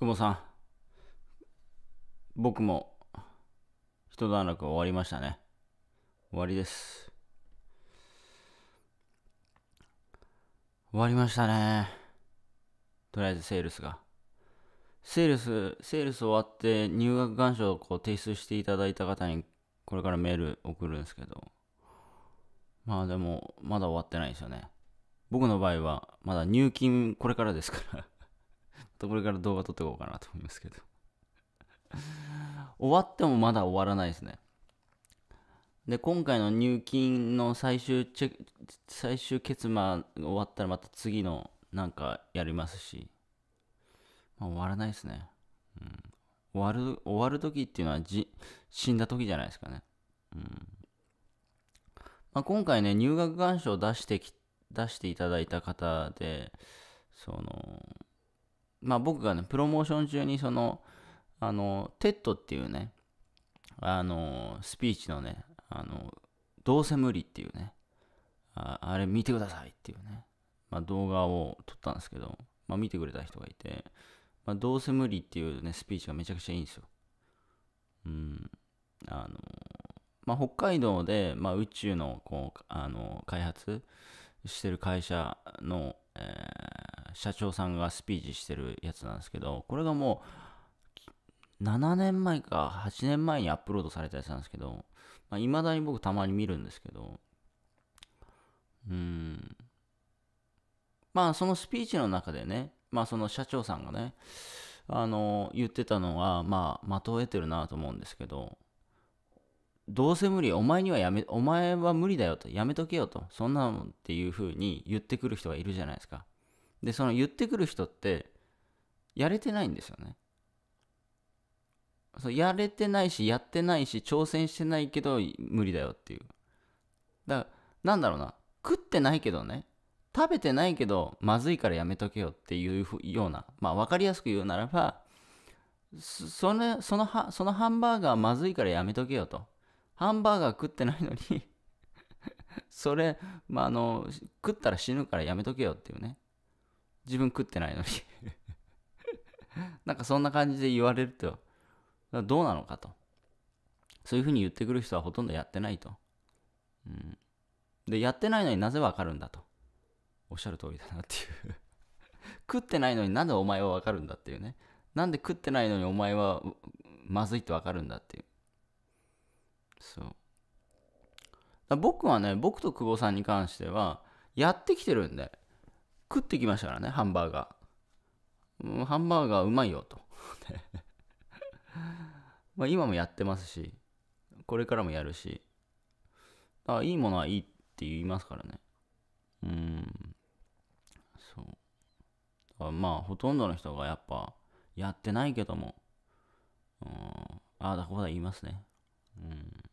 久保さん、僕も一段落終わりましたね。終わりです。終わりましたね。とりあえずセールスが。セールス、セールス終わって入学願書をこう提出していただいた方にこれからメール送るんですけど、まあでもまだ終わってないですよね。僕の場合はまだ入金これからですからとこれから動画撮っていこうかなと思いますけど 終わってもまだ終わらないですねで今回の入金の最終チェ最終結末終わったらまた次のなんかやりますし、まあ、終わらないですね、うん、終わる終わる時っていうのはじ死んだ時じゃないですかね、うんまあ、今回ね入学願書を出してき出していただいた方でそのまあ、僕がね、プロモーション中に、その、あの、テッドっていうね、あの、スピーチのね、あの、どうせ無理っていうね、ああれ見てくださいっていうね、まあ、動画を撮ったんですけど、まあ、見てくれた人がいて、まあ、どうせ無理っていうね、スピーチがめちゃくちゃいいんですよ。うん。あの、まあ、北海道で、まあ、宇宙のこうあの開発してる会社の、え社長さんがスピーチしてるやつなんですけど、これがもう、7年前か8年前にアップロードされたやつなんですけど、まあ、未だに僕たまに見るんですけど、うん。まあ、そのスピーチの中でね、まあ、その社長さんがね、あの、言ってたのは、まあ、的を得てるなと思うんですけど、どうせ無理、お前にはやめ、お前は無理だよと、やめとけよと、そんなのっていう風に言ってくる人がいるじゃないですか。でその言ってくる人ってやれてないんですよねそうやれてないしやってないし挑戦してないけど無理だよっていうだからなんだろうな食ってないけどね食べてないけどまずいからやめとけよっていうようなまあ分かりやすく言うならばそのそのはそのハンバーガーまずいからやめとけよとハンバーガー食ってないのに それ、まあ、あの食ったら死ぬからやめとけよっていうね自分食ってないのに なんかそんな感じで言われると、どうなのかと。そういうふうに言ってくる人はほとんどやってないと。うん、で、やってないのになぜわかるんだと。おっしゃる通りだなっていう食ってないのになんでお前はわかるんだっていうね。なんで食ってないのにお前はまずいってわかるんだっていう。そう。僕はね、僕と久保さんに関しては、やってきてるんで、食ってきましたからね、ハンバーガー。うん、ハンバーガーうまいよと。ま今もやってますし、これからもやるし、あいいものはいいって言いますからね。うん。そう。まあ、ほとんどの人がやっぱ、やってないけども、うん、ああだこだ言いますね。うん。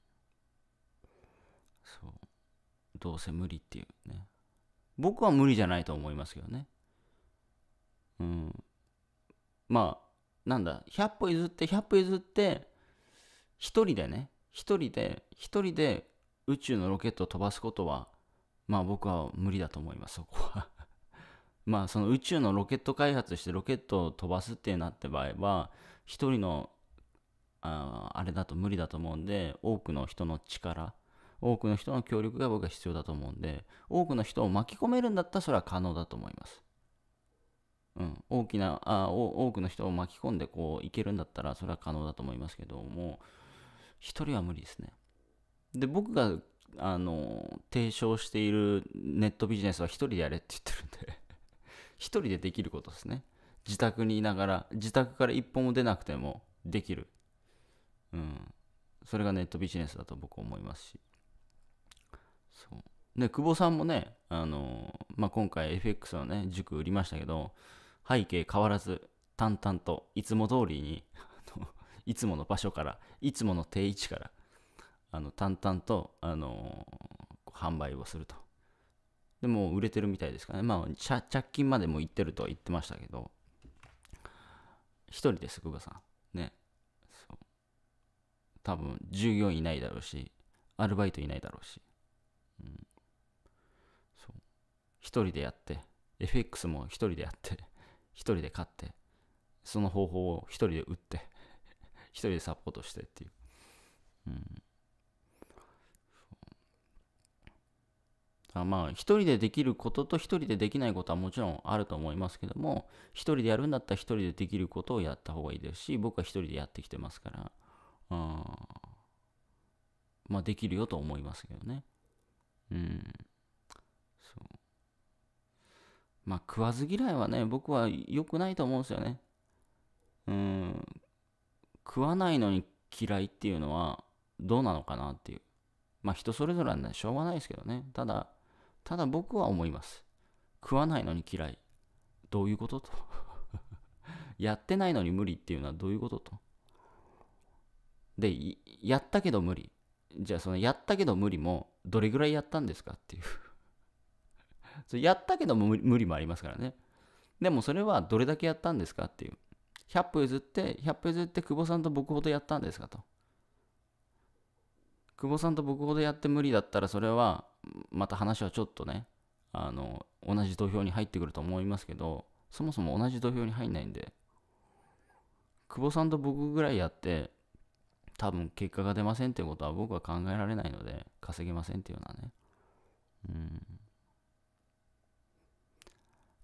そう。どうせ無理っていうね。僕は無理じゃないと思いますけどね。うん。まあ、なんだ、100歩譲って、100歩譲って、一人でね、一人で、一人で宇宙のロケットを飛ばすことは、まあ僕は無理だと思います、そこは まあその宇宙のロケット開発してロケットを飛ばすってなって場合は、一人のああれだと無理だと思うんで、多くの人の力、多くの人の協力が僕は必要だと思うんで、多くの人を巻き込めるんだったらそれは可能だと思います。うん、大きなあ多くの人を巻き込んでこういけるんだったらそれは可能だと思いますけども一人は無理ですねで僕があの提唱しているネットビジネスは一人でやれって言ってるんで 一人でできることですね自宅にいながら自宅から一歩も出なくてもできるうんそれがネットビジネスだと僕は思いますしそうで久保さんもね、あのまあ、今回 FX のね塾売りましたけど背景変わらず淡々といつも通りに いつもの場所からいつもの定位置からあの淡々と、あの販売をするとでも売れてるみたいですかねまあ借金までも行ってるとは言ってましたけど1人です久保さんねそう多分従業員いないだろうしアルバイトいないだろうし一人でやって、FX も一人でやって、一人で勝って、その方法を一人で打って、一人でサポートしてっていう。うん。あまあ、一人でできることと一人でできないことはもちろんあると思いますけども、一人でやるんだったら一人でできることをやった方がいいですし、僕は一人でやってきてますから、うん、まあできるよと思いますけどね。うん。まあ、食わず嫌いはね、僕は良くないと思うんですよね。うん、食わないのに嫌いっていうのはどうなのかなっていう。まあ、人それぞれはね、しょうがないですけどね。ただ、ただ僕は思います。食わないのに嫌い。どういうことと。やってないのに無理っていうのはどういうことと。で、やったけど無理。じゃあそのやったけど無理もどれぐらいやったんですかっていうそれやったけども無理もありますからね。でもそれはどれだけやったんですかっていう。100歩譲って、100歩譲って久保さんと僕ほどやったんですかと。久保さんと僕ほどやって無理だったらそれはまた話はちょっとね、あの、同じ土俵に入ってくると思いますけど、そもそも同じ土俵に入んないんで、久保さんと僕ぐらいやって、多分結果が出ませんってことは僕は考えられないので、稼げませんっていうのはね。うん。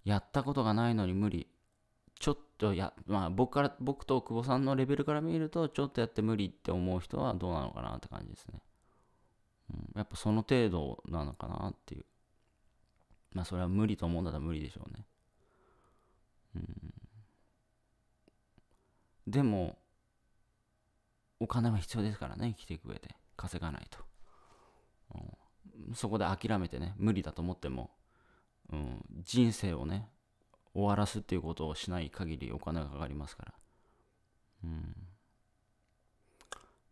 やったことがないのに無理。ちょっとや、まあ僕から、僕と久保さんのレベルから見ると、ちょっとやって無理って思う人はどうなのかなって感じですね。うん、やっぱその程度なのかなっていう。まあそれは無理と思うんだったら無理でしょうね。うん。でも、お金は必要ですからね、生きていく上で。稼がないと。うん、そこで諦めてね、無理だと思っても、うん、人生をね、終わらすっていうことをしない限りお金がかかりますから。うん。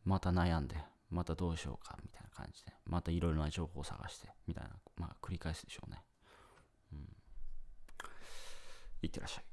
また悩んで、またどうしようか、みたいな感じで。またいろいろな情報を探して、みたいな、まあ繰り返すでしょうね。うん。いってらっしゃい。